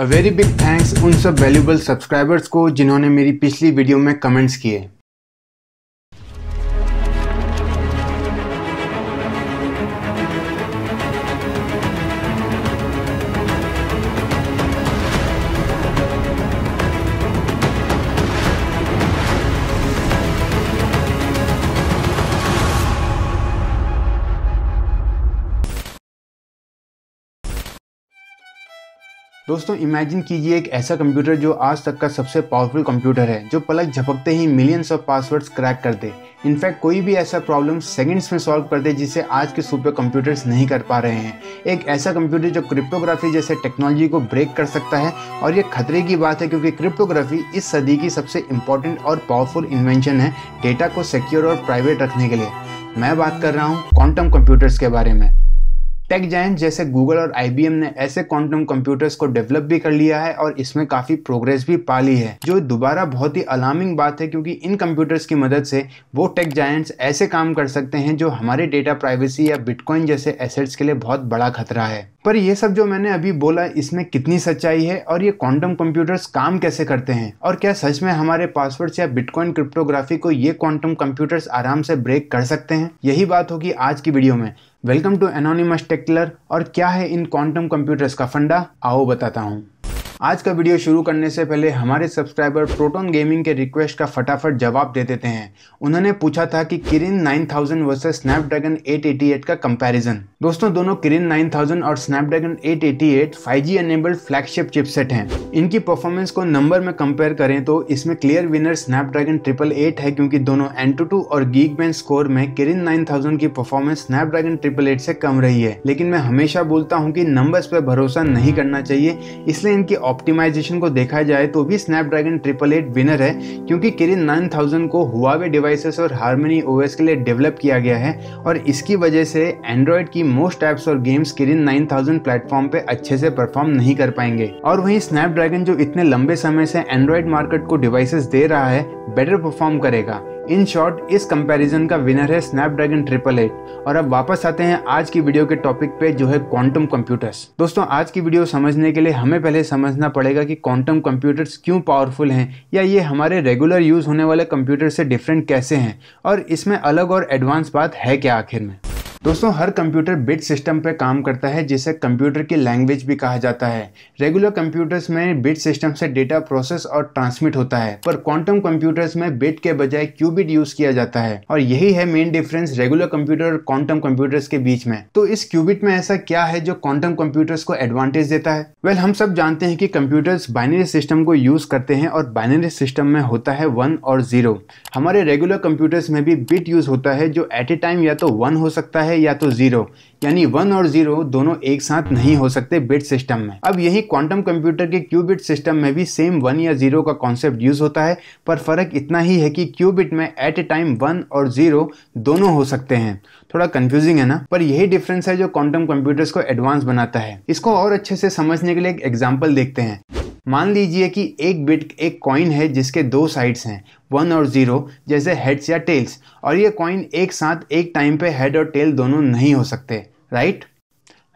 A very big thanks उन सब valuable subscribers को जिन्होंने मेरी पिछली वीडियो में कमेंट्स किए दोस्तों इमेजिन कीजिए एक ऐसा कंप्यूटर जो आज तक का सबसे पावरफुल कंप्यूटर है जो पलक झपकते ही मिलियंस ऑफ पासवर्ड्स क्रैक कर दे इनफैक्ट कोई भी ऐसा प्रॉब्लम सेकंड्स में सॉल्व कर दे जिसे आज के सुपर कंप्यूटर्स नहीं कर पा रहे हैं एक ऐसा कंप्यूटर जो क्रिप्टोग्राफी जैसे टेक्नोलॉजी को ब्रेक कर सकता है और ये खतरे की बात है क्योंकि क्रिप्टोग्राफी इस सदी की सबसे इंपॉर्टेंट और पावरफुल इन्वेंशन है डेटा को सिक्योर और प्राइवेट रखने के लिए मैं बात कर रहा हूँ क्वांटम कंप्यूटर्स के बारे में टेक जैंट जैसे गूगल और आई ने ऐसे क्वांटम कंप्यूटर्स को डेवलप भी कर लिया है और इसमें काफी प्रोग्रेस भी पा ली है जो दोबारा बहुत ही अलार्मिंग बात है क्योंकि इन कंप्यूटर्स की मदद से वो टेक जायंट्स ऐसे काम कर सकते हैं जो हमारे डेटा प्राइवेसी या बिटकॉइन जैसे एसेट्स के लिए बहुत बड़ा खतरा है पर ये सब जो मैंने अभी बोला इसमें कितनी सच्चाई है और ये क्वांटम कंप्यूटर्स काम कैसे करते हैं और क्या सच में हमारे पासवर्ड्स या बिटकॉइन क्रिप्टोग्राफी को ये क्वांटम कंप्यूटर्स आराम से ब्रेक कर सकते हैं यही बात होगी आज की वीडियो में वेलकम टू एनोनिमस टेक्लर और क्या है इन क्वांटम कंप्यूटर्स का फंडा आओ बताता हूँ आज का वीडियो शुरू करने से पहले हमारे सब्सक्राइबर प्रोटोन गेमिंग के रिक्वेस्ट का फटाफट जवाब दे देते हैं उन्होंने पूछा था कि किरिन 9000 वर्सेज स्नैपड्रैगन 888 का कंपैरिजन दोस्तों दोनों किरिन 9000 और Snapdragon 888 5G enabled flagship chipset हैं इनकी परफॉर्मेंस को नंबर में कंपेयर करें तो इसमें clear winner Snapdragon triple eight है क्योंकि दोनों एंटू और गीक स्कोर में किरिन 9000 की परफॉर्मेंस स्नैपड्रैगन ट्रिपल एट से कम रही है लेकिन मैं हमेशा बोलता हूँ कि नंबर्स पर भरोसा नहीं करना चाहिए इसलिए इनकी ऑप्टिमाइजेशन को देखा जाए तो भी स्नैपड्रैगन ट्रिपल एट विनर है क्योंकि किरिन 9000 थाउजेंड को हुआवे डिवाइसेस और हारमोनी ओएस के लिए डेवलप किया गया है और इसकी वजह से एंड्रॉयड की मोस्ट ऐप्स और गेम्स किरिन 9000 थाउजेंड प्लेटफॉर्म पे अच्छे से परफॉर्म नहीं कर पाएंगे और वहीं स्नैपड्रैगन जो इतने लंबे समय से एंड्रॉयड मार्केट को डिवाइसेस दे रहा है बेटर परफॉर्म करेगा इन शॉर्ट इस कंपैरिजन का विनर है स्नैपड्रैगन ट्रिपल एट और अब वापस आते हैं आज की वीडियो के टॉपिक पे जो है क्वांटम कंप्यूटर्स दोस्तों आज की वीडियो समझने के लिए हमें पहले समझना पड़ेगा कि क्वांटम कंप्यूटर्स क्यों पावरफुल हैं या ये हमारे रेगुलर यूज़ होने वाले कंप्यूटर से डिफरेंट कैसे हैं और इसमें अलग और एडवांस बात है क्या आखिर में दोस्तों हर कंप्यूटर बिट सिस्टम पर काम करता है जिसे कंप्यूटर की लैंग्वेज भी कहा जाता है रेगुलर कंप्यूटर्स में बिट सिस्टम से डेटा प्रोसेस और ट्रांसमिट होता है पर क्वांटम कंप्यूटर्स में बिट के बजाय क्यूबिट यूज किया जाता है और यही है मेन डिफरेंस रेगुलर कंप्यूटर और क्वांटम कंप्यूटर्स के बीच में तो इस क्यूबिट में ऐसा क्या है जो क्वांटम कंप्यूटर्स को एडवांटेज देता है वेल well, हम सब जानते हैं कि कंप्यूटर्स बाइनरी सिस्टम को यूज करते हैं और बाइनरी सिस्टम में होता है वन और जीरो हमारे रेगुलर कंप्यूटर्स में भी बिट यूज होता है जो एट ए टाइम या तो वन हो सकता है है या तो जीरो यानी वन और जीरो दोनों एक साथ नहीं हो सकते बिट सिस्टम में अब यही क्वांटम कंप्यूटर के क्यूबिट सिस्टम में भी सेम वन या जीरो का कॉन्सेप्ट यूज होता है पर फर्क इतना ही है कि क्यूबिट में एट ए टाइम वन और जीरो दोनों हो सकते हैं थोड़ा कंफ्यूजिंग है ना पर यही डिफरेंस है जो क्वांटम कंप्यूटर्स को एडवांस बनाता है इसको और अच्छे से समझने के लिए एक एग्जाम्पल देखते हैं मान लीजिए कि एक बिट एक कॉइन है जिसके दो साइड्स हैं वन और ज़ीरो जैसे हेड्स या टेल्स और ये कॉइन एक साथ एक टाइम पे हेड और टेल दोनों नहीं हो सकते राइट right?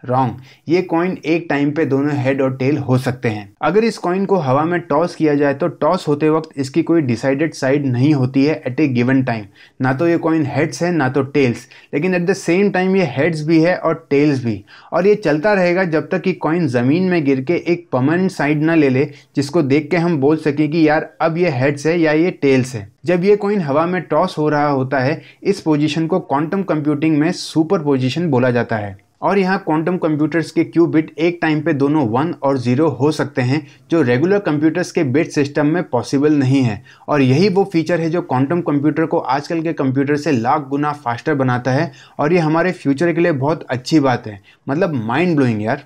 रॉन्ग ये कॉइन एक टाइम पे दोनों हेड और टेल हो सकते हैं अगर इस कॉइन को हवा में टॉस किया जाए तो टॉस होते वक्त इसकी कोई डिसाइडेड साइड नहीं होती है एट ए गिवन टाइम ना तो ये कॉइन हेड्स है ना तो टेल्स लेकिन एट द सेम टाइम ये हेड्स भी है और टेल्स भी और ये चलता रहेगा जब तक कि कॉइन ज़मीन में गिर के एक पमन साइड ना ले ले जिसको देख के हम बोल सकें कि यार अब ये हेड्स है या ये टेल्स है जब ये कॉइन हवा में टॉस हो रहा होता है इस पोजीशन को क्वांटम कंप्यूटिंग में सुपर पोजीशन बोला जाता है और यहाँ क्वांटम कंप्यूटर्स के क्यू बिट एक टाइम पे दोनों वन और ज़ीरो हो सकते हैं जो रेगुलर कंप्यूटर्स के बिट सिस्टम में पॉसिबल नहीं है और यही वो फीचर है जो क्वांटम कंप्यूटर को आजकल के कंप्यूटर से लाख गुना फास्टर बनाता है और ये हमारे फ्यूचर के लिए बहुत अच्छी बात है मतलब माइंड ब्लोइंग यार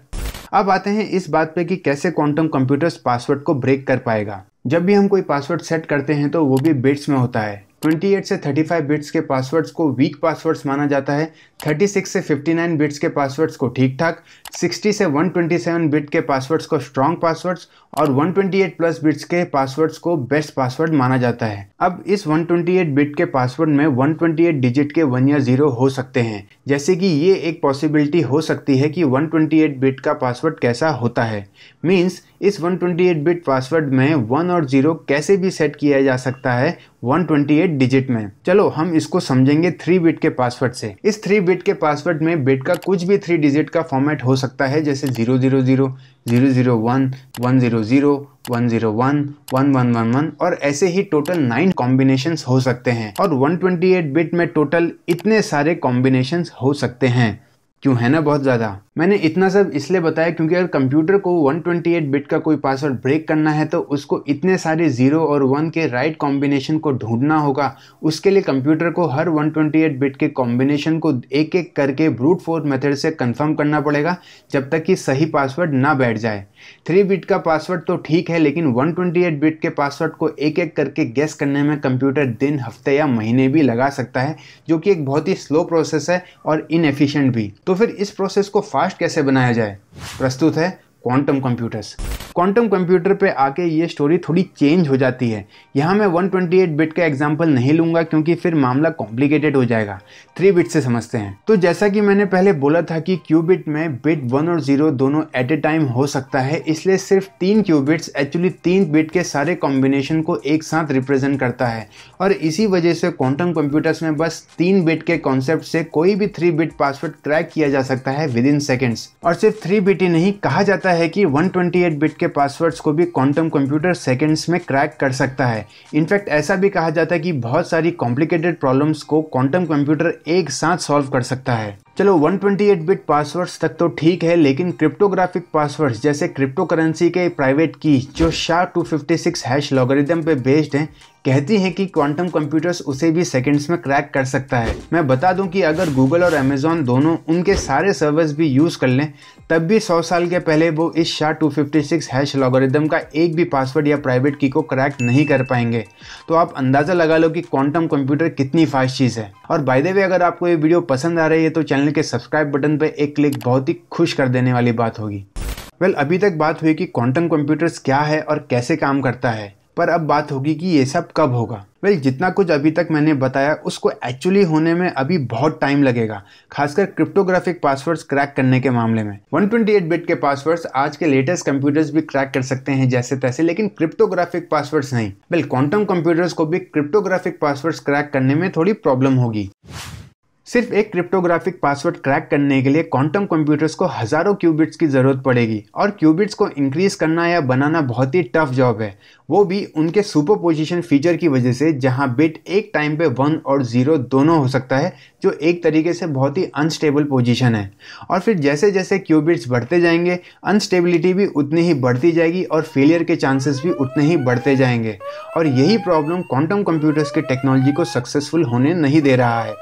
अब आते हैं इस बात पे कि कैसे क्वांटम कंप्यूटर्स पासवर्ड को ब्रेक कर पाएगा जब भी हम कोई पासवर्ड सेट करते हैं तो वो भी बिट्स में होता है 28 से 35 बिट्स के पासवर्ड्स को वीक पासवर्ड्स माना जाता है 36 से 59 बिट्स के पासवर्ड्स को ठीक ठाक 60 से 127 बिट के पासवर्ड्स को स्ट्रॉन्ग पासवर्ड्स और 128 प्लस बिट्स के पासवर्ड्स को बेस्ट पासवर्ड माना जाता है अब इस 128 बिट के पासवर्ड में 128 डिजिट के वन या जीरो हो सकते हैं जैसे कि ये एक पॉसिबिलिटी हो सकती है कि 128 बिट का पासवर्ड कैसा होता है मीन्स इस 128 बिट पासवर्ड में वन और जीरो कैसे भी सेट किया जा सकता है 128 डिजिट में चलो हम इसको समझेंगे थ्री बिट के पासवर्ड से इस थ्री बिट के पासवर्ड में बिट का कुछ भी थ्री डिजिट का फॉर्मेट हो सकता है जैसे zero zero zero zero zero one one zero zero one zero one one one one one और ऐसे ही टोटल नाइन कॉम्बिनेशन हो सकते हैं और वन ट्वेंटी एट बिट में टोटल इतने सारे कॉम्बिनेशन हो सकते हैं क्यों है ना बहुत ज़्यादा मैंने इतना सब इसलिए बताया क्योंकि अगर कंप्यूटर को 128 बिट का कोई पासवर्ड ब्रेक करना है तो उसको इतने सारे जीरो और वन के राइट कॉम्बिनेशन को ढूंढना होगा उसके लिए कंप्यूटर को हर 128 बिट के कॉम्बिनेशन को एक एक करके ब्रूट फोर्स मेथड से कंफर्म करना पड़ेगा जब तक कि सही पासवर्ड ना बैठ जाए थ्री बिट का पासवर्ड तो ठीक है लेकिन वन बिट के पासवर्ड को एक एक करके गैस करने में कंप्यूटर दिन हफ्ते या महीने भी लगा सकता है जो कि एक बहुत ही स्लो प्रोसेस है और इनएफिशेंट भी तो तो फिर इस प्रोसेस को फास्ट कैसे बनाया जाए प्रस्तुत है क्वांटम कंप्यूटर्स क्वांटम कंप्यूटर पे आके ये स्टोरी थोड़ी चेंज हो जाती है यहाँ मैं 128 बिट का एग्जाम्पल नहीं लूँगा क्योंकि फिर मामला कॉम्प्लिकेटेड हो जाएगा थ्री बिट से समझते हैं तो जैसा कि मैंने पहले बोला था कि क्यूबिट में बिट वन और जीरो दोनों एट ए टाइम हो सकता है इसलिए सिर्फ तीन क्यूबिट्स एक्चुअली तीन बिट के सारे कॉम्बिनेशन को एक साथ रिप्रेजेंट करता है और इसी वजह से क्वांटम कंप्यूटर्स में बस तीन बिट के कॉन्सेप्ट से कोई भी थ्री बिट पासवर्ड क्रैक किया जा सकता है विद इन सेकेंड्स और सिर्फ थ्री बिट ही नहीं कहा जाता है कि वन बिट के के पासवर्ड्स को भी क्वांटम कंप्यूटर सेकेंड्स में क्रैक कर सकता है इनफैक्ट ऐसा भी कहा जाता है कि बहुत सारी कॉम्प्लिकेटेड प्रॉब्लम्स को क्वांटम कंप्यूटर एक साथ सॉल्व कर सकता है चलो 128 बिट पासवर्ड्स तक तो ठीक है लेकिन क्रिप्टोग्राफिक पासवर्ड्स जैसे क्रिप्टो करेंसी के प्राइवेट की जो शार 256 हैश लॉगरिदम पे बेस्ड हैं कहती हैं कि क्वांटम कंप्यूटर्स उसे भी सेकंड्स में क्रैक कर सकता है मैं बता दूं कि अगर गूगल और अमेजोन दोनों उनके सारे सर्वर्स भी यूज़ कर लें तब भी 100 साल के पहले वो इस SHA 256 हैश लॉगरिदम का एक भी पासवर्ड या प्राइवेट की को क्रैक नहीं कर पाएंगे तो आप अंदाज़ा लगा लो कि क्वांटम कंप्यूटर कितनी फास्ट चीज़ है और बाय द वे अगर आपको ये वीडियो पसंद आ रही है तो चैनल के सब्सक्राइब बटन पर एक क्लिक बहुत ही खुश कर देने वाली बात होगी वेल well, अभी तक बात हुई कि क्वांटम कंप्यूटर्स क्या है और कैसे काम करता है पर अब बात होगी कि ये सब कब होगा वेल well, जितना कुछ अभी तक मैंने बताया उसको एक्चुअली होने में अभी बहुत टाइम लगेगा खासकर क्रिप्टोग्राफिक पासवर्ड्स क्रैक करने के मामले में 128 बिट के पासवर्ड्स आज के लेटेस्ट कंप्यूटर्स भी क्रैक कर सकते हैं जैसे तैसे लेकिन क्रिप्टोग्राफिक पासवर्ड्स नहीं वेल क्वांटम कंप्यूटर्स को भी क्रिप्टोग्राफिक पासवर्ड्स क्रैक करने में थोड़ी प्रॉब्लम होगी सिर्फ एक क्रिप्टोग्राफिक पासवर्ड क्रैक करने के लिए क्वांटम कंप्यूटर्स को हज़ारों क्यूबिट्स की ज़रूरत पड़ेगी और क्यूबिट्स को इंक्रीज करना या बनाना बहुत ही टफ जॉब है वो भी उनके सुपर पोजिशन फीचर की वजह से जहाँ बिट एक टाइम पे वन और ज़ीरो दोनों हो सकता है जो एक तरीके से बहुत ही अनस्टेबल पोजिशन है और फिर जैसे जैसे क्यूबिट्स बढ़ते जाएंगे अनस्टेबिलिटी भी उतनी ही बढ़ती जाएगी और फेलियर के चांसेस भी उतने ही बढ़ते जाएंगे और यही प्रॉब्लम क्वांटम कंप्यूटर्स के टेक्नोलॉजी को सक्सेसफुल होने नहीं दे रहा है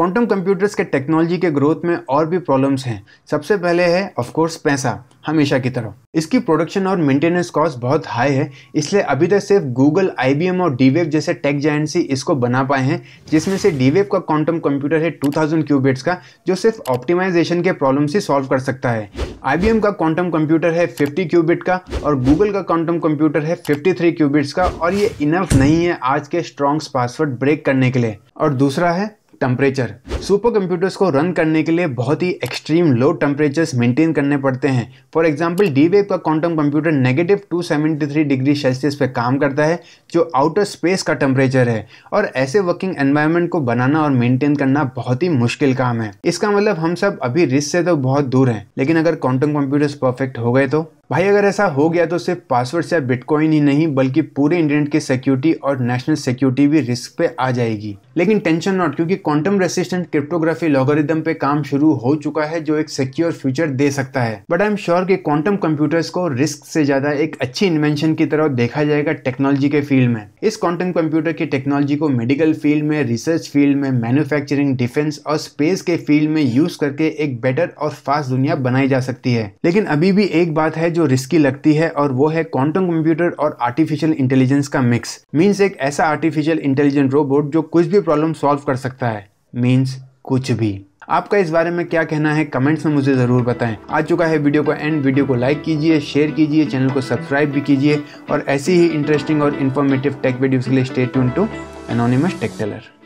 क्वांटम कंप्यूटर्स के टेक्नोलॉजी के ग्रोथ में और भी प्रॉब्लम्स हैं सबसे पहले है ऑफ कोर्स पैसा हमेशा की तरह इसकी प्रोडक्शन और मेंटेनेंस कॉस्ट बहुत हाई है इसलिए अभी तक सिर्फ गूगल आईबीएम और डीवेव जैसे टेक जैंट ही इसको बना पाए हैं जिसमें से डीवेव का क्वांटम कंप्यूटर है 2000 क्यूबिट्स का जो सिर्फ ऑप्टिमाइजेशन के प्रॉब्लम से सॉल्व कर सकता है आई का क्वांटम कंप्यूटर है 50 क्यूबिट का और गूगल का क्वांटम कंप्यूटर है 53 क्यूबिट्स का और ये इनफ नहीं है आज के स्ट्रॉन्ग्स पासवर्ड ब्रेक करने के लिए और दूसरा है टेम्परेचर सुपर कंप्यूटर्स को रन करने के लिए बहुत ही एक्सट्रीम लो टेम्परेचर्स मेंटेन करने पड़ते हैं फॉर एग्जांपल डीवेव का quantum computer negative 273 degree Celsius पे काम करता है जो आउटर स्पेस का टेम्परेचर है और ऐसे वर्किंग एनवायरनमेंट को बनाना और मेंटेन करना बहुत ही मुश्किल काम है इसका मतलब हम सब अभी रिस्क से तो बहुत दूर हैं लेकिन अगर क्वांटम कंप्यूटर्स परफेक्ट हो गए तो भाई अगर ऐसा हो गया तो सिर्फ पासवर्ड से बिटकॉइन ही नहीं बल्कि पूरे इंटरनेट की सिक्योरिटी और नेशनल सिक्योरिटी भी रिस्क पे आ जाएगी लेकिन टेंशन नॉट क्योंकि क्वांटम रेसिस्टेंट क्रिप्टोग्राफी लॉगरिदम पे काम शुरू हो चुका है जो एक सिक्योर फ्यूचर दे सकता है बट आई एम श्योर कि क्वांटम कंप्यूटर्स को रिस्क से ज्यादा एक अच्छी इन्वेंशन की तरह देखा जाएगा टेक्नोलॉजी के फील्ड में इस क्वांटम कंप्यूटर की टेक्नोलॉजी को मेडिकल फील्ड में रिसर्च फील्ड में मैन्युफैक्चरिंग डिफेंस और स्पेस के फील्ड में यूज करके एक बेटर और फास्ट दुनिया बनाई जा सकती है लेकिन अभी भी एक बात है जो जो रिस्की लगती है और वो है क्वांटम कंप्यूटर और आर्टिफिशियल इंटेलिजेंस का मिक्स मीन्स एक ऐसा आर्टिफिशियल इंटेलिजेंट रोबोट जो कुछ भी प्रॉब्लम सॉल्व कर सकता है मीन्स कुछ भी आपका इस बारे में क्या कहना है कमेंट्स में मुझे ज़रूर बताएं आ चुका है वीडियो का एंड वीडियो को लाइक कीजिए शेयर कीजिए चैनल को सब्सक्राइब भी कीजिए और ऐसी ही इंटरेस्टिंग और इन्फॉर्मेटिव टेक वीडियोस के लिए stay tune to Anonymous Tech Taylor